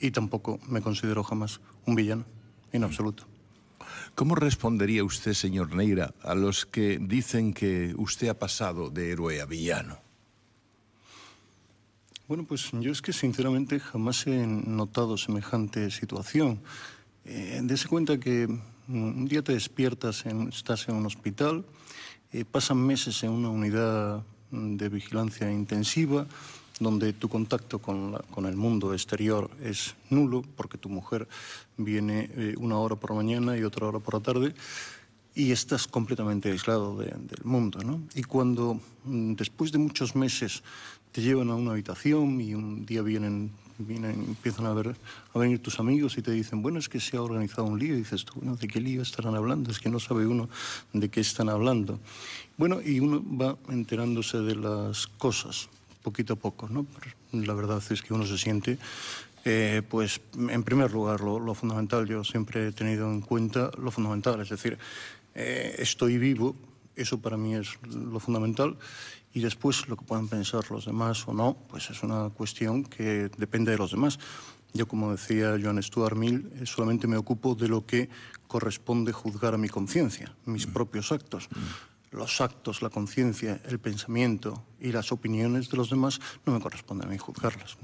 y tampoco me considero jamás un villano, en absoluto. ¿Cómo respondería usted, señor Neira, a los que dicen que usted ha pasado de héroe a villano? Bueno, pues yo es que sinceramente jamás he notado semejante situación. Eh, dese cuenta que mm, un día te despiertas, en, estás en un hospital, eh, pasan meses en una unidad mm, de vigilancia intensiva, donde tu contacto con, el mundo exterior es nulo, porque tu mujer viene eh, una hora por la mañana y otra hora por la tarde, y estás completamente aislado del mundo. Y cuando mm, después de muchos meses te llevan a una habitación y un día vienen, vienen empiezan a, ver, a venir tus amigos y te dicen, bueno, es que se ha organizado un lío, y dices tú, ¿de qué lío estarán hablando? Es que no sabe uno de qué están hablando. Bueno, y uno va enterándose de las cosas poquito a poco, La verdad es que uno se siente eh, pues en primer lugar, lo, fundamental, yo siempre he tenido en cuenta lo fundamental, es decir, eh, estoy vivo, eso para mí es lo fundamental, y después lo que puedan pensar los demás o no, pues es una cuestión que depende de los demás. Yo, como decía Joan Stuart Mill, eh, solamente me ocupo de lo que corresponde juzgar a mi conciencia, mis mm. propios actos. Mm los actos, la conciencia, el pensamiento y las opiniones de los demás, no me corresponde a mí juzgarlas.